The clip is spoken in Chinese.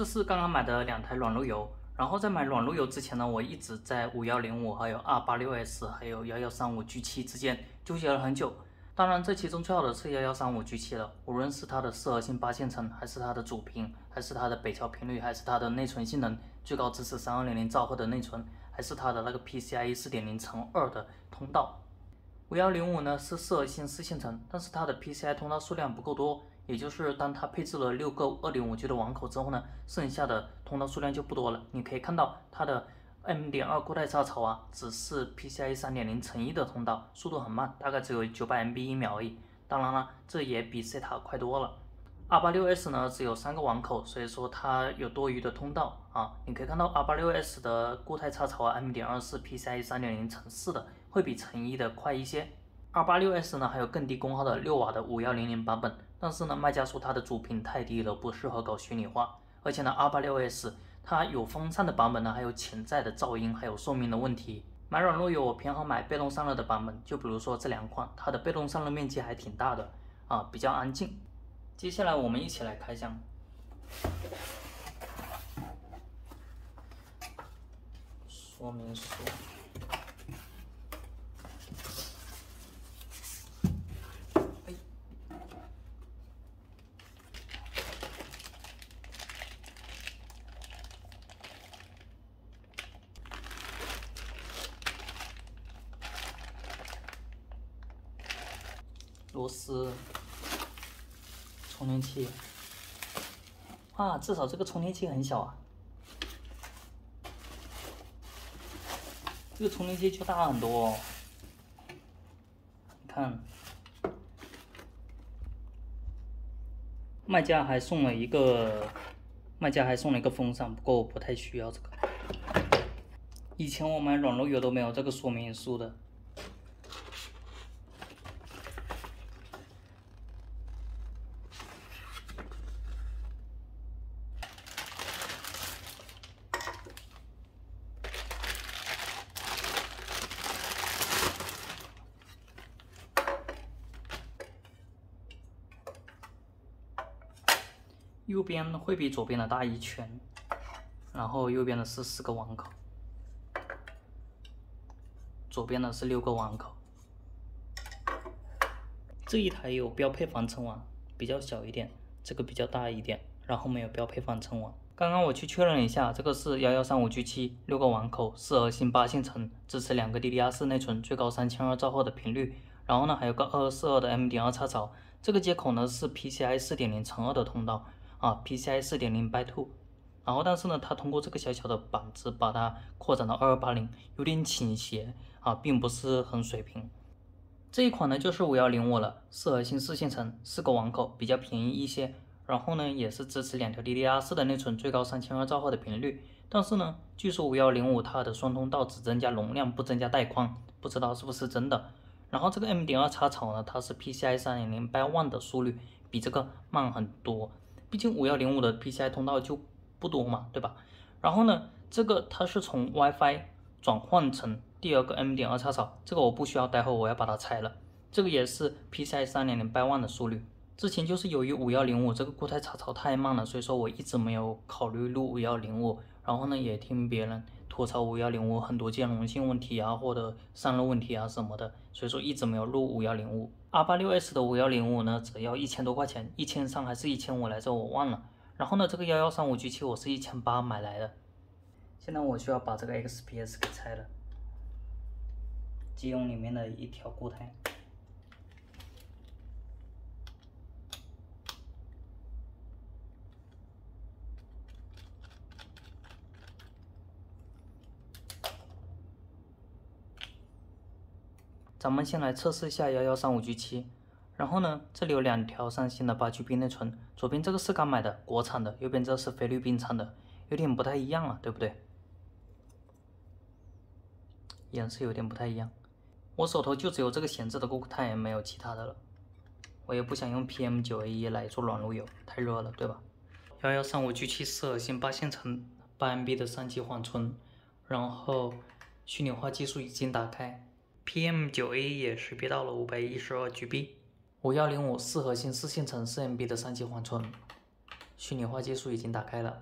这是刚刚买的两台软路由，然后在买软路由之前呢，我一直在五幺零五、还有二八六 S、还有幺幺三五 G 七之间纠结了很久。当然，这其中最好的是幺幺三五 G 七了，无论是它的四核心八线程，还是它的主频，还是它的北桥频率，还是它的内存性能，最高支持三二零零兆赫的内存，还是它的那个 PCIe 四点零乘二的通道。五幺零五呢是四核心四线程，但是它的 PCI 通道数量不够多。也就是当它配置了六个二点五 G 的网口之后呢，剩下的通道数量就不多了。你可以看到它的 M 点二固态插槽啊，只是 PCIe 三点零乘一的通道，速度很慢，大概只有九百 MB/ 秒而已。当然了，这也比 SE T a 快多了。R 八六 S 呢，只有三个网口，所以说它有多余的通道啊。你可以看到 R 八六 S 的固态插槽啊，M 点二是 PCIe 三点零乘四的，会比乘一的快一些。R 八六 S 呢，还有更低功耗的六瓦的五幺零零版本。但是呢，卖家说它的主频太低了，不适合搞虚拟化。而且呢，R86S 它有风扇的版本呢，还有潜在的噪音，还有寿命的问题。买软路由我偏好买被动散热的版本，就比如说这两款，它的被动散热面积还挺大的啊，比较安静。接下来我们一起来开箱。说明书。螺丝，充电器，啊，至少这个充电器很小啊，这个充电器就大很多，看，卖家还送了一个，卖家还送了一个风扇，不过我不太需要这个，以前我买软路由都没有这个说明书的。右边会比左边的大一圈，然后右边的是四个网口，左边的是六个网口。这一台有标配防尘网，比较小一点，这个比较大一点，然后没有标配防尘网。刚刚我去确认了一下，这个是幺幺三五 G 七，六个网口，四核心八线程，支持两个 DDR 四内存，最高三千二兆赫的频率。然后呢，还有个二十四二的 M 点二插槽，这个接口呢是 PCI 四点零乘二的通道。啊，PCI 四点零 by two，然后但是呢，它通过这个小小的板子把它扩展到二二八零，有点倾斜啊，并不是很水平。这一款呢就是五幺零五了，四核心四线程，四个网口，比较便宜一些。然后呢也是支持两条 DDR 四的内存，最高三千二兆赫的频率。但是呢，据说五幺零五它的双通道只增加容量不增加带宽，不知道是不是真的。然后这个 M 点二插槽呢，它是 PCI 三点零 by one 的速率，比这个慢很多。毕竟五幺零五的 PCI 通道就不多嘛，对吧？然后呢，这个它是从 WiFi 转换成第二个 M 点二插槽，这个我不需要待会我要把它拆了。这个也是 PCI 三零零八万的速率。之前就是由于五幺零五这个固态插槽太慢了，所以说我一直没有考虑入五幺零五。然后呢，也听别人。我操五幺零五很多兼容性问题啊，或者散热问题啊什么的，所以说一直没有入五幺零五。R 八六 S 的五幺零五呢，只要一千多块钱，一千三还是一千五来着，我忘了。然后呢，这个幺幺三五 G 七我是一千八买来的。现在我需要把这个 XPS 给拆了，机用里面的一条固态。咱们先来测试一下幺幺三五 G 七，然后呢，这里有两条三星的八 G B 内存，左边这个是刚买的国产的，右边这是菲律宾产的，有点不太一样啊，对不对？颜色有点不太一样。我手头就只有这个闲置的固态，也没有其他的了。我也不想用 P M 九 A 一来做软路由，太热了，对吧？幺幺三五 G 七四核心八线程八 M B 的三级缓存，然后虚拟化技术已经打开。P.M.9A 也识别到了五百一十二 G.B.，五幺零五四核心四线程四 M.B. 的三级缓存，虚拟化技术已经打开了。